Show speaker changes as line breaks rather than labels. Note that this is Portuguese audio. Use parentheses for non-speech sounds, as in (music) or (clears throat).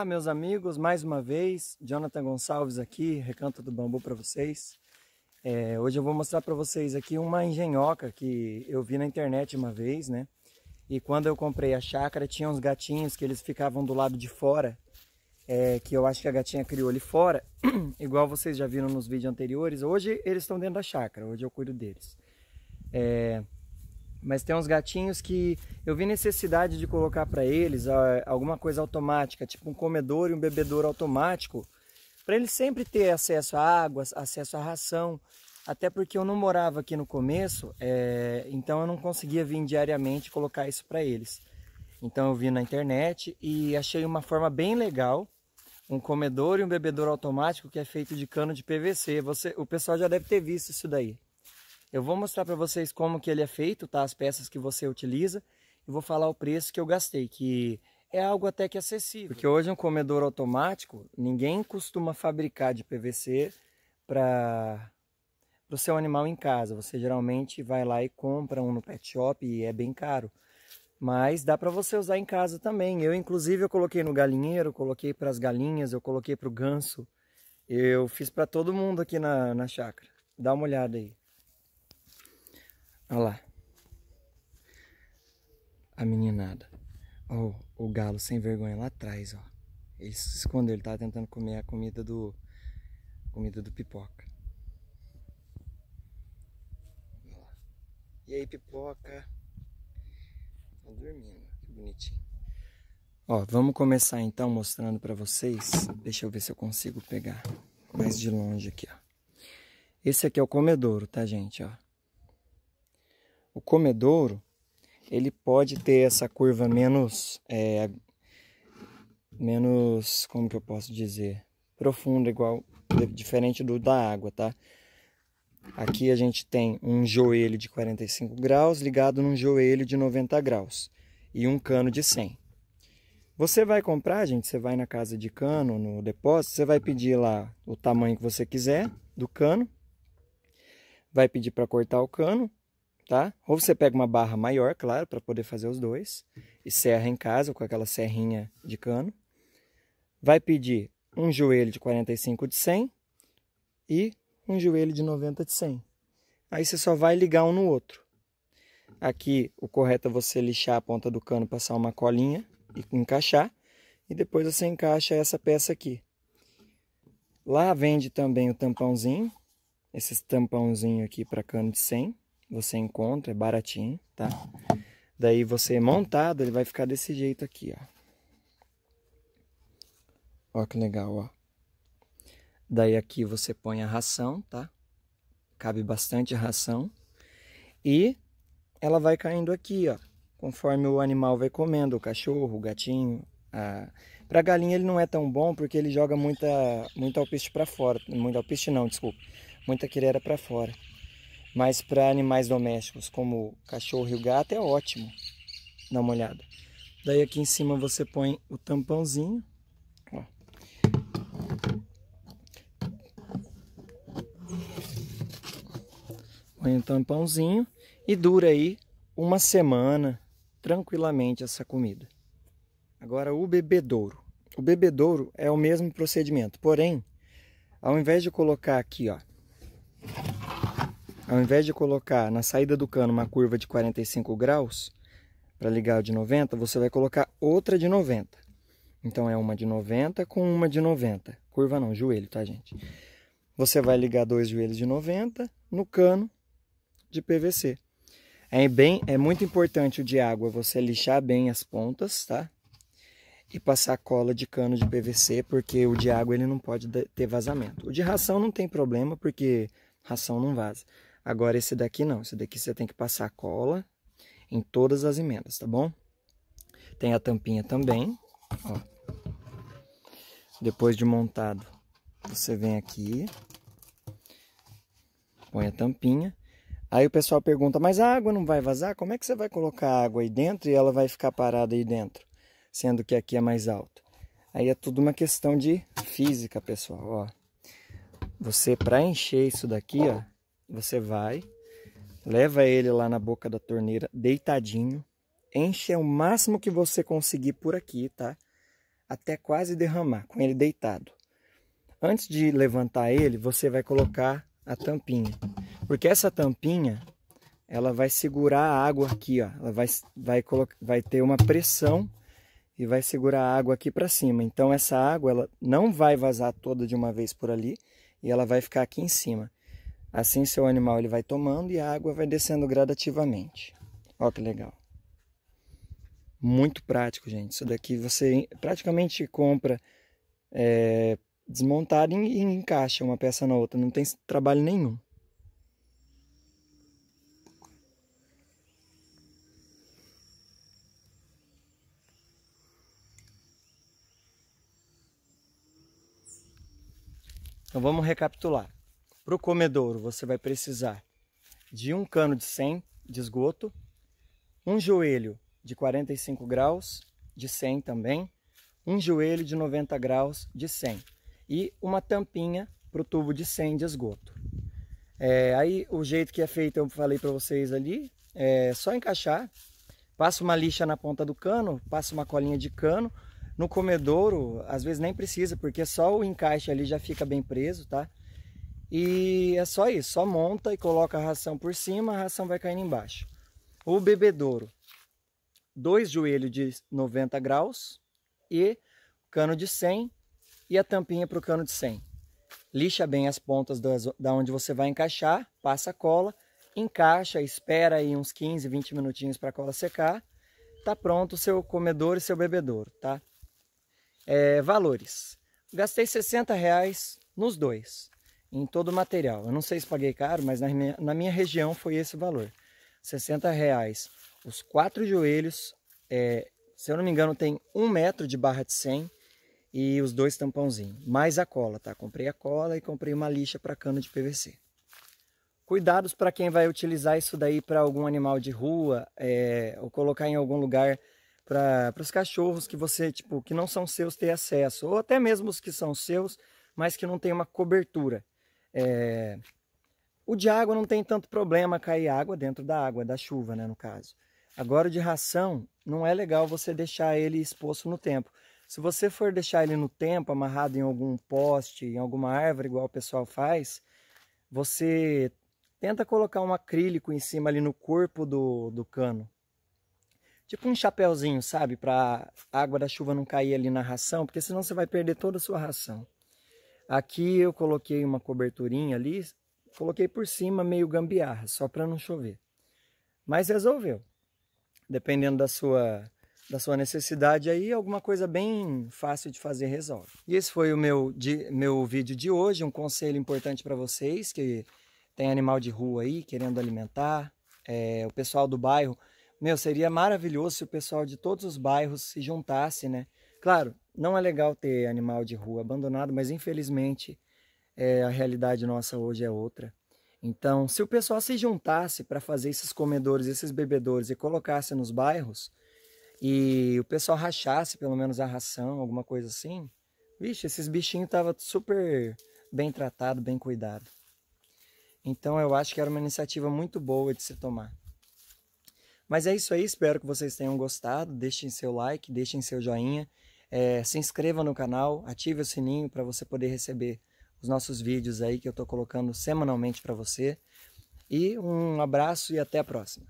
Olá, meus amigos, mais uma vez, Jonathan Gonçalves aqui, Recanto do Bambu para vocês. É, hoje eu vou mostrar para vocês aqui uma engenhoca que eu vi na internet uma vez, né? E quando eu comprei a chácara, tinha uns gatinhos que eles ficavam do lado de fora, é, que eu acho que a gatinha criou ali fora, (clears throat) igual vocês já viram nos vídeos anteriores. Hoje eles estão dentro da chácara, hoje eu cuido deles. É, mas tem uns gatinhos que eu vi necessidade de colocar para eles alguma coisa automática, tipo um comedor e um bebedouro automático, para eles sempre ter acesso a água, acesso à ração, até porque eu não morava aqui no começo, é... então eu não conseguia vir diariamente colocar isso para eles. Então eu vi na internet e achei uma forma bem legal, um comedor e um bebedouro automático que é feito de cano de PVC. Você, o pessoal já deve ter visto isso daí. Eu vou mostrar para vocês como que ele é feito, tá? As peças que você utiliza. E vou falar o preço que eu gastei, que é algo até que acessível. Porque hoje é um comedor automático, ninguém costuma fabricar de PVC para o seu animal em casa. Você geralmente vai lá e compra um no pet shop e é bem caro. Mas dá para você usar em casa também. Eu, inclusive, eu coloquei no galinheiro, coloquei para as galinhas, eu coloquei para o ganso. Eu fiz para todo mundo aqui na, na chácara. Dá uma olhada aí. Olha lá. A meninada. Ó, oh, o galo sem vergonha lá atrás, ó. Ele se escondeu, ele tava tentando comer a comida do. Comida do pipoca. E aí, pipoca? Tá dormindo, que bonitinho. Ó, vamos começar então mostrando para vocês. Deixa eu ver se eu consigo pegar mais de longe aqui, ó. Esse aqui é o comedouro, tá, gente, ó. O comedouro, ele pode ter essa curva menos, é, menos, como que eu posso dizer, profunda, igual, diferente do da água, tá? Aqui a gente tem um joelho de 45 graus ligado num joelho de 90 graus e um cano de 100. Você vai comprar, gente, você vai na casa de cano, no depósito, você vai pedir lá o tamanho que você quiser do cano, vai pedir para cortar o cano, tá? Ou você pega uma barra maior, claro, para poder fazer os dois, e serra em casa com aquela serrinha de cano. Vai pedir um joelho de 45 de 100 e um joelho de 90 de 100. Aí você só vai ligar um no outro. Aqui o correto é você lixar a ponta do cano, passar uma colinha e encaixar, e depois você encaixa essa peça aqui. Lá vende também o tampãozinho, esses tampãozinho aqui para cano de 100 você encontra, é baratinho, tá? Daí você montado, ele vai ficar desse jeito aqui, ó. Ó que legal, ó. Daí aqui você põe a ração, tá? Cabe bastante ração. E ela vai caindo aqui, ó. Conforme o animal vai comendo, o cachorro, o gatinho, a... Para galinha ele não é tão bom porque ele joga muita, muita alpiste para fora, muita alpiste não, desculpa, muita querera para fora. Mas para animais domésticos, como cachorro e o gato, é ótimo. Dá uma olhada. Daí aqui em cima você põe o tampãozinho. Ó. Põe um tampãozinho e dura aí uma semana tranquilamente essa comida. Agora o bebedouro. O bebedouro é o mesmo procedimento, porém, ao invés de colocar aqui, ó, ao invés de colocar na saída do cano uma curva de 45 graus para ligar de 90, você vai colocar outra de 90. Então é uma de 90 com uma de 90. Curva não, joelho, tá, gente? Você vai ligar dois joelhos de 90 no cano de PVC. É bem, é muito importante o de água você lixar bem as pontas, tá? E passar cola de cano de PVC, porque o de água ele não pode ter vazamento. O de ração não tem problema, porque ração não vaza. Agora, esse daqui não. Esse daqui você tem que passar cola em todas as emendas, tá bom? Tem a tampinha também, ó. Depois de montado, você vem aqui, põe a tampinha. Aí o pessoal pergunta, mas a água não vai vazar? Como é que você vai colocar a água aí dentro e ela vai ficar parada aí dentro? Sendo que aqui é mais alto. Aí é tudo uma questão de física, pessoal, ó. Você, para encher isso daqui, ó, você vai, leva ele lá na boca da torneira, deitadinho, enche o máximo que você conseguir por aqui, tá? Até quase derramar, com ele deitado. Antes de levantar ele, você vai colocar a tampinha. Porque essa tampinha, ela vai segurar a água aqui, ó. Ela vai, vai, vai ter uma pressão e vai segurar a água aqui para cima. Então essa água ela não vai vazar toda de uma vez por ali e ela vai ficar aqui em cima. Assim seu animal ele vai tomando e a água vai descendo gradativamente. Ó que legal. Muito prático, gente. Isso daqui você praticamente compra é, desmontado e encaixa uma peça na outra. Não tem trabalho nenhum. Então vamos recapitular. Para o comedouro, você vai precisar de um cano de 100 de esgoto, um joelho de 45 graus de 100 também, um joelho de 90 graus de 100 e uma tampinha para o tubo de 100 de esgoto. É, aí o jeito que é feito eu falei para vocês ali, é só encaixar, passa uma lixa na ponta do cano, passa uma colinha de cano, no comedouro às vezes nem precisa porque só o encaixe ali já fica bem preso, tá? E é só isso, só monta e coloca a ração por cima, a ração vai caindo embaixo. O bebedouro, dois joelhos de 90 graus e cano de 100 e a tampinha para o cano de 100. Lixa bem as pontas das, da onde você vai encaixar, passa a cola, encaixa, espera aí uns 15, 20 minutinhos para a cola secar. Tá pronto o seu comedor e seu bebedouro, tá? É, valores. Gastei 60 reais nos dois em todo o material. Eu não sei se paguei caro, mas na minha, na minha região foi esse valor. 60 reais. Os quatro joelhos, é, se eu não me engano, tem um metro de barra de 100 e os dois tampãozinhos, mais a cola, tá? Comprei a cola e comprei uma lixa para cano de PVC. Cuidados para quem vai utilizar isso daí para algum animal de rua é, ou colocar em algum lugar para os cachorros que você, tipo, que não são seus ter acesso, ou até mesmo os que são seus, mas que não tem uma cobertura. É... O de água não tem tanto problema cair água dentro da água, da chuva, né, no caso. Agora, o de ração, não é legal você deixar ele exposto no tempo. Se você for deixar ele no tempo, amarrado em algum poste, em alguma árvore, igual o pessoal faz, você tenta colocar um acrílico em cima ali no corpo do, do cano. Tipo um chapéuzinho, sabe? Para a água da chuva não cair ali na ração, porque senão você vai perder toda a sua ração. Aqui eu coloquei uma coberturinha ali, coloquei por cima meio gambiarra, só para não chover. Mas resolveu. Dependendo da sua da sua necessidade aí, alguma coisa bem fácil de fazer resolve. E esse foi o meu, de, meu vídeo de hoje, um conselho importante para vocês que tem animal de rua aí querendo alimentar, é, o pessoal do bairro. Meu, seria maravilhoso se o pessoal de todos os bairros se juntasse, né? Claro, não é legal ter animal de rua abandonado, mas infelizmente é, a realidade nossa hoje é outra. Então, se o pessoal se juntasse para fazer esses comedores, esses bebedores e colocasse nos bairros, e o pessoal rachasse pelo menos a ração, alguma coisa assim, vixe, esses bichinhos estavam super bem tratado, bem cuidado. Então, eu acho que era uma iniciativa muito boa de se tomar. Mas é isso aí, espero que vocês tenham gostado. Deixem seu like, deixem seu joinha. É, se inscreva no canal, ative o sininho para você poder receber os nossos vídeos aí que eu estou colocando semanalmente para você. E um abraço e até a próxima.